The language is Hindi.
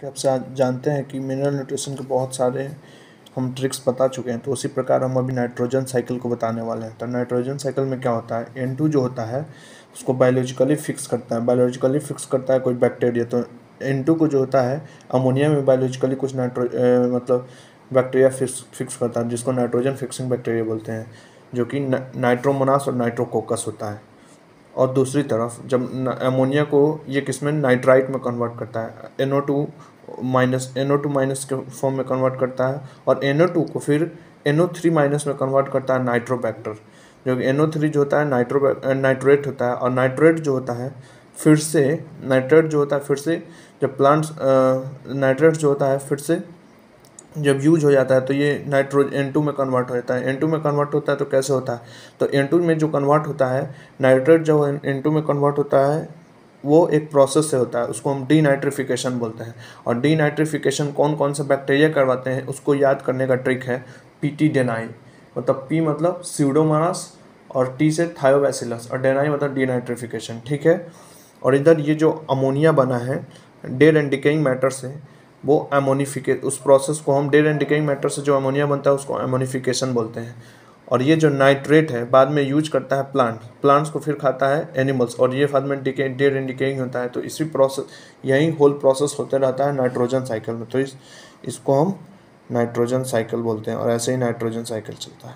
कि आप जानते हैं कि मिनरल न्यूट्रिशन के बहुत सारे हम ट्रिक्स बता चुके हैं तो उसी प्रकार हम अभी नाइट्रोजन साइकिल को बताने वाले हैं तो नाइट्रोजन साइकिल में क्या होता है एन टू जो होता है उसको बायोलॉजिकली फिक्स करता है बायोलॉजिकली फिक्स करता है कोई बैक्टीरिया तो एन टू को जो होता है अमोनिया में बायोलॉजिकली कुछ नाइट्रो मतलब बैक्टीरिया फिक्स फिक्स करता है जिसको नाइट्रोजन फिक्सिंग बैक्टीरिया बोलते हैं जो कि नाइट्रोमोनास और नाइट्रोकोकस होता है और दूसरी तरफ जब अमोनिया को ये किसमें नाइट्राइट में कन्वर्ट करता है N O two minus N O two minus के फॉर्म में कन्वर्ट करता है और एन ओ टू को फिर एन ओ थ्री माइनस में कन्वर्ट करता है नाइट्रोबैक्टर जो कि एन ओ थ्री जो होता है नाइट्रो नाइट्रेट होता है और नाइट्रेट जो होता है फिर से नाइट्रेट जो होता है फिर से जब प्लांट्स नाइट्रेट जो होता है फिर से जब यूज हो जाता है तो ये नाइट्रोजन एन टू में कन्वर्ट हो जाता है एन टू में कन्वर्ट होता है तो कैसे होता है तो एन टू में जो कन्वर्ट होता है नाइट्रेट जब एन टू में कन्वर्ट होता है वो एक प्रोसेस से होता है उसको हम डीनाइट्रिफिकेशन बोलते हैं और डीनाइट्रिफिकेशन कौन कौन से बैक्टीरिया करवाते हैं उसको याद करने का ट्रिक है पी टी डेनाई मतलब पी मतलब सीडोमानस और टी से थायोबैसिलस और डेनाई मतलब डीनाइट्रिफिकेशन ठीक है और इधर ये जो अमोनिया बना है डेड एंड डिकेइंग मैटर से वो एमोनीफिके उस प्रोसेस को हम डेड एंड डिकेइंग मैटर से जो अमोनिया बनता है उसको एमोनीफिकेशन बोलते हैं और ये जो नाइट्रेट है बाद में यूज करता है प्लांट प्लांट्स को फिर खाता है एनिमल्स और ये बाद में डिके डेड एंड डिकेइंग होता है तो इसी प्रोसेस यही होल प्रोसेस होते रहता है नाइट्रोजन साइकिल में तो इस इसको हम नाइट्रोजन साइकिल बोलते हैं और ऐसे ही नाइट्रोजन साइकिल चलता है